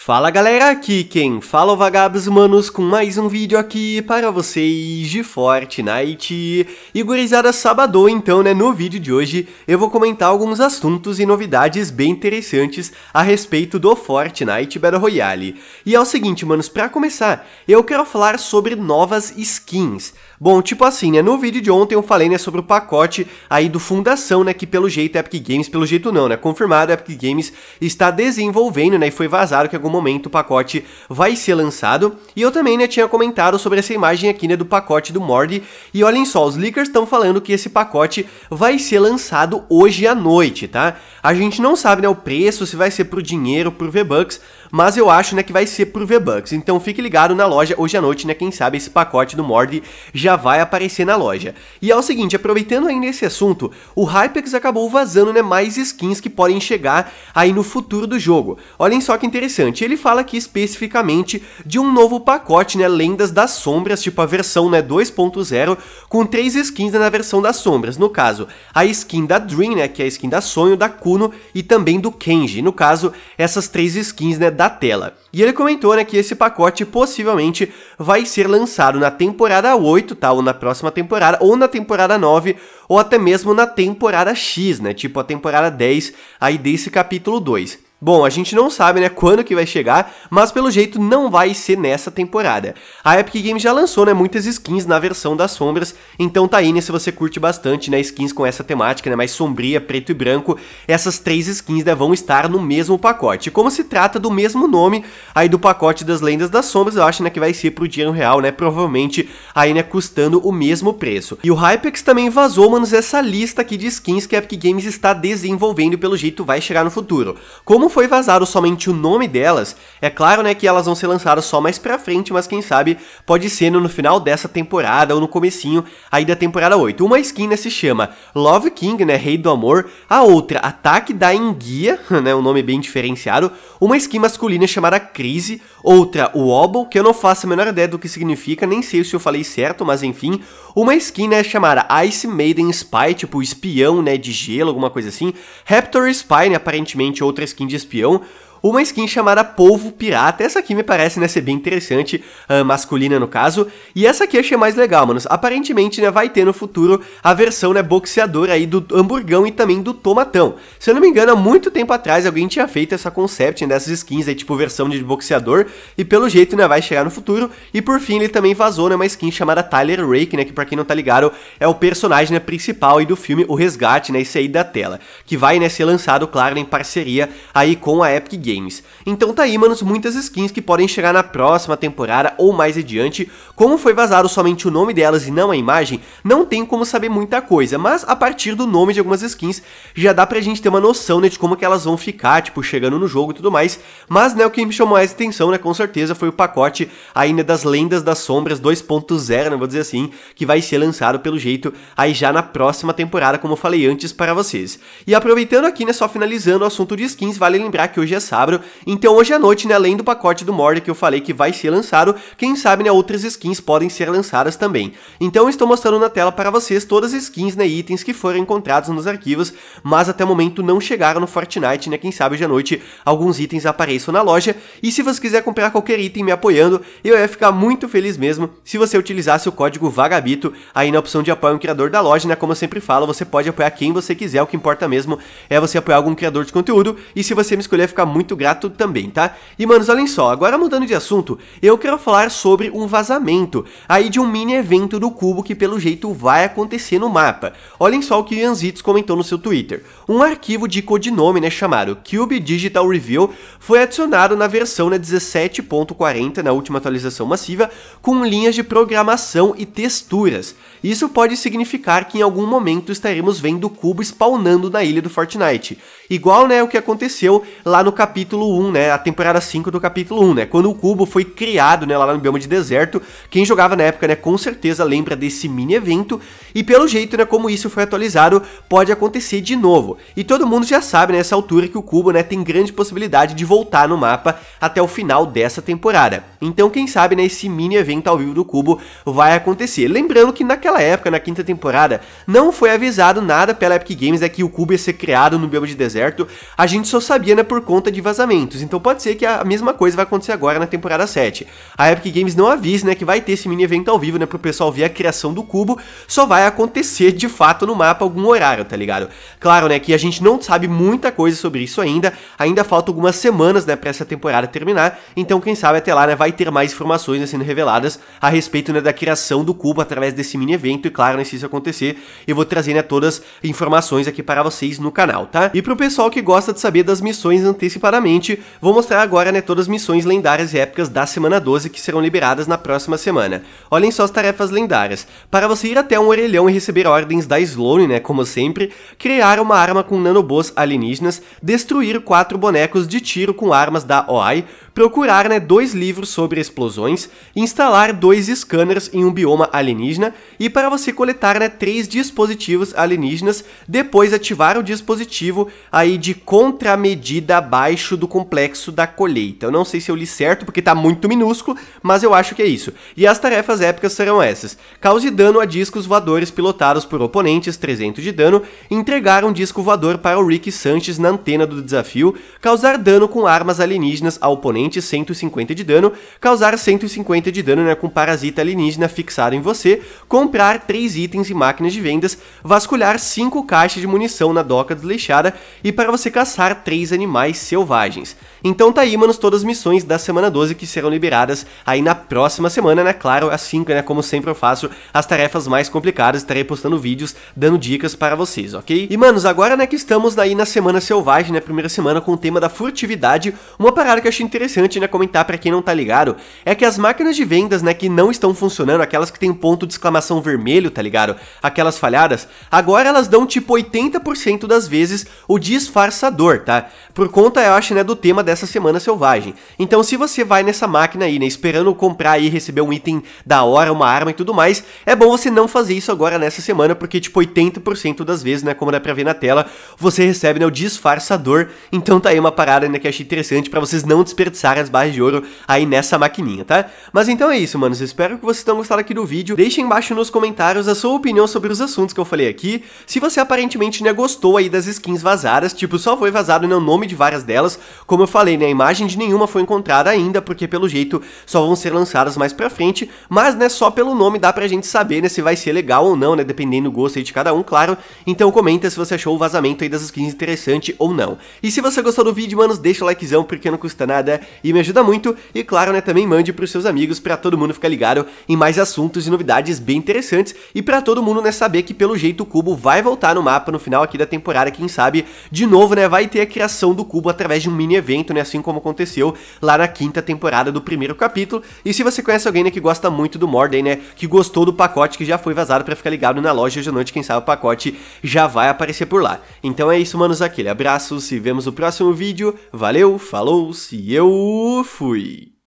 Fala galera, aqui quem fala é o Vagabos Manos com mais um vídeo aqui para vocês de Fortnite. E gurizada, sábado então, né, no vídeo de hoje eu vou comentar alguns assuntos e novidades bem interessantes a respeito do Fortnite Battle Royale. E é o seguinte, manos, para começar, eu quero falar sobre novas skins. Bom, tipo assim, né, no vídeo de ontem eu falei, né, sobre o pacote aí do Fundação, né, que pelo jeito é Epic Games, pelo jeito não, né, confirmado, Epic Games está desenvolvendo, né, e foi vazado que algum momento o pacote vai ser lançado. E eu também, né, tinha comentado sobre essa imagem aqui, né, do pacote do Mord. E olhem só, os leakers estão falando que esse pacote vai ser lançado hoje à noite, tá? A gente não sabe, né, o preço, se vai ser pro dinheiro, pro V-Bucks, mas eu acho, né, que vai ser pro V-Bucks. Então fique ligado na loja hoje à noite, né, quem sabe esse pacote do Mord já vai aparecer na loja. E é o seguinte, aproveitando ainda esse assunto, o Hypex acabou vazando, né, mais skins que podem chegar aí no futuro do jogo. Olhem só que interessante, ele fala aqui especificamente de um novo pacote, né, Lendas das Sombras, tipo a versão, né, 2.0, com três skins né, na versão das Sombras, no caso, a skin da Dream, né, que é a skin da Sonho, da Kuno e também do Kenji. No caso, essas três skins, né, da tela. E ele comentou né, que esse pacote possivelmente vai ser lançado na temporada 8, tá? Ou na próxima temporada, ou na temporada 9, ou até mesmo na temporada X, né? Tipo a temporada 10 aí desse capítulo 2. Bom, a gente não sabe, né, quando que vai chegar, mas pelo jeito não vai ser nessa temporada. A Epic Games já lançou, né, muitas skins na versão das sombras, então tá aí, né, se você curte bastante, né, skins com essa temática, né, mais sombria, preto e branco, essas três skins, né, vão estar no mesmo pacote. Como se trata do mesmo nome aí do pacote das Lendas das Sombras, eu acho, né, que vai ser pro dinheiro real, né, provavelmente aí, né, custando o mesmo preço. E o Hypex também vazou, manos, essa lista aqui de skins que a Epic Games está desenvolvendo e pelo jeito vai chegar no futuro. Como foi vazado somente o nome delas, é claro né, que elas vão ser lançadas só mais pra frente, mas quem sabe pode ser no final dessa temporada ou no comecinho aí da temporada 8. Uma skin né, se chama Love King, né, Rei do Amor, a outra Ataque da Enguia, né, um nome bem diferenciado, uma skin masculina chamada Crise, outra o Wobble, que eu não faço a menor ideia do que significa, nem sei se eu falei certo, mas enfim, uma skin né, chamada Ice Maiden Spy, tipo espião né, de gelo, alguma coisa assim, Raptor Spy, né, aparentemente outra skin de de espião uma skin chamada Polvo Pirata. Essa aqui me parece, né, ser bem interessante, uh, masculina no caso. E essa aqui eu achei mais legal, mano. Aparentemente, né, vai ter no futuro a versão, né, boxeadora aí do Hamburgão e também do Tomatão. Se eu não me engano, há muito tempo atrás alguém tinha feito essa concept né, dessas skins aí, tipo versão de boxeador. E pelo jeito, né, vai chegar no futuro. E por fim, ele também vazou, né, uma skin chamada Tyler Rake, né, que pra quem não tá ligado, é o personagem, né, principal aí do filme O Resgate, né, esse aí da tela. Que vai, né, ser lançado, claro, em parceria aí com a Epic Games games. Então tá aí, manos, muitas skins que podem chegar na próxima temporada ou mais adiante. Como foi vazado somente o nome delas e não a imagem, não tem como saber muita coisa, mas a partir do nome de algumas skins já dá pra gente ter uma noção né, de como que elas vão ficar, tipo, chegando no jogo e tudo mais. Mas né, o que me chamou mais atenção, né, com certeza, foi o pacote ainda das Lendas das Sombras 2.0, né, vou dizer assim, que vai ser lançado pelo jeito aí já na próxima temporada, como eu falei antes para vocês. E aproveitando aqui, né, só finalizando o assunto de skins, vale lembrar que hoje é sábado então hoje à noite, né, além do pacote do Mordor que eu falei que vai ser lançado, quem sabe né, outras skins podem ser lançadas também. Então estou mostrando na tela para vocês todas as skins né, e itens que foram encontrados nos arquivos, mas até o momento não chegaram no Fortnite, né? Quem sabe hoje à noite alguns itens apareçam na loja. E se você quiser comprar qualquer item me apoiando, eu ia ficar muito feliz mesmo se você utilizasse o código Vagabito aí na opção de apoio um criador da loja, né? Como eu sempre falo, você pode apoiar quem você quiser, o que importa mesmo é você apoiar algum criador de conteúdo. E se você me escolher, ficar muito muito grato também, tá? E, manos, olhem só, agora mudando de assunto, eu quero falar sobre um vazamento aí de um mini evento do Cubo que, pelo jeito, vai acontecer no mapa. Olhem só o que Ian Zitz comentou no seu Twitter. Um arquivo de codinome, né, chamado Cube Digital Reveal, foi adicionado na versão né, 17.40, na última atualização massiva, com linhas de programação e texturas. Isso pode significar que em algum momento estaremos vendo o Cubo spawnando na ilha do Fortnite. Igual, né, o que aconteceu lá no capítulo capítulo 1, né? A temporada 5 do capítulo 1, né? Quando o cubo foi criado, né? Lá no bioma de deserto. Quem jogava na época, né? Com certeza lembra desse mini evento. E pelo jeito, né? Como isso foi atualizado, pode acontecer de novo. E todo mundo já sabe, nessa né, altura, que o cubo, né? Tem grande possibilidade de voltar no mapa até o final dessa temporada. Então, quem sabe, né? Esse mini evento ao vivo do cubo vai acontecer. Lembrando que naquela época, na quinta temporada, não foi avisado nada pela Epic Games, né? Que o cubo ia ser criado no bioma de deserto. A gente só sabia, né? Por conta de vazamentos. Então pode ser que a mesma coisa vai acontecer agora na temporada 7. A Epic Games não avisa, né, que vai ter esse mini evento ao vivo, né, pro pessoal ver a criação do cubo, só vai acontecer de fato no mapa algum horário, tá ligado? Claro, né, que a gente não sabe muita coisa sobre isso ainda, ainda falta algumas semanas, né, para essa temporada terminar, então quem sabe até lá, né, vai ter mais informações né, sendo reveladas a respeito, né, da criação do cubo através desse mini evento, e claro, né, se isso acontecer, eu vou trazer, né, todas as informações aqui para vocês no canal, tá? E pro pessoal que gosta de saber das missões antecipadas vou mostrar agora né, todas as missões lendárias e épicas da semana 12 que serão liberadas na próxima semana. Olhem só as tarefas lendárias. Para você ir até um orelhão e receber ordens da Sloane, né, como sempre, criar uma arma com nanobots alienígenas, destruir quatro bonecos de tiro com armas da OI, procurar né, dois livros sobre explosões, instalar dois scanners em um bioma alienígena e para você coletar né, três dispositivos alienígenas, depois ativar o dispositivo aí de contramedida baixo trecho do complexo da colheita. Eu não sei se eu li certo, porque está muito minúsculo, mas eu acho que é isso. E as tarefas épicas serão essas. Cause dano a discos voadores pilotados por oponentes, 300 de dano, entregar um disco voador para o Rick Sanches na antena do desafio, causar dano com armas alienígenas a oponente, 150 de dano, causar 150 de dano né, com parasita alienígena fixado em você, comprar 3 itens e máquinas de vendas, vasculhar 5 caixas de munição na doca desleixada e para você caçar 3 animais selvagens então tá aí, manos, todas as missões da semana 12 que serão liberadas aí na próxima semana, né? Claro, assim, né? Como sempre eu faço, as tarefas mais complicadas, estarei postando vídeos, dando dicas para vocês, ok? E, manos, agora, né, que estamos aí na Semana Selvagem, né? Primeira semana com o tema da furtividade, uma parada que eu achei interessante, né? Comentar para quem não tá ligado, é que as máquinas de vendas, né, que não estão funcionando, aquelas que tem ponto de exclamação vermelho, tá ligado? Aquelas falhadas, agora elas dão tipo 80% das vezes o disfarçador, tá? Por conta, eu praxe, né, do tema dessa semana selvagem. Então, se você vai nessa máquina aí, né, esperando comprar e receber um item da hora, uma arma e tudo mais, é bom você não fazer isso agora nessa semana, porque tipo 80% das vezes, né, como dá pra ver na tela, você recebe né, o disfarçador. Então tá aí uma parada né, que achei interessante para vocês não desperdiçarem as barras de ouro aí nessa maquininha, tá? Mas então é isso, manos. Espero que vocês tenham gostado aqui do vídeo. Deixem embaixo nos comentários a sua opinião sobre os assuntos que eu falei aqui. Se você aparentemente né, gostou aí das skins vazadas, tipo, só foi vazado né, o nome de várias delas, delas. Como eu falei, né, a imagem de nenhuma foi encontrada ainda, porque pelo jeito só vão ser lançadas mais pra frente, mas né, só pelo nome dá pra gente saber né, se vai ser legal ou não, né, dependendo do gosto aí de cada um, claro. Então comenta se você achou o vazamento aí das skins interessante ou não. E se você gostou do vídeo, manos, deixa o likezão, porque não custa nada e me ajuda muito. E claro, né, também mande pros seus amigos pra todo mundo ficar ligado em mais assuntos e novidades bem interessantes e pra todo mundo né, saber que pelo jeito o cubo vai voltar no mapa no final aqui da temporada, quem sabe, de novo, né, vai ter a criação do cubo através através de um mini evento, né, assim como aconteceu lá na quinta temporada do primeiro capítulo. E se você conhece alguém né, que gosta muito do Morden, né, que gostou do pacote que já foi vazado para ficar ligado na loja hoje à noite, quem sabe o pacote já vai aparecer por lá. Então é isso, manos, aquele abraço, se vemos no próximo vídeo. Valeu, falou, se eu fui.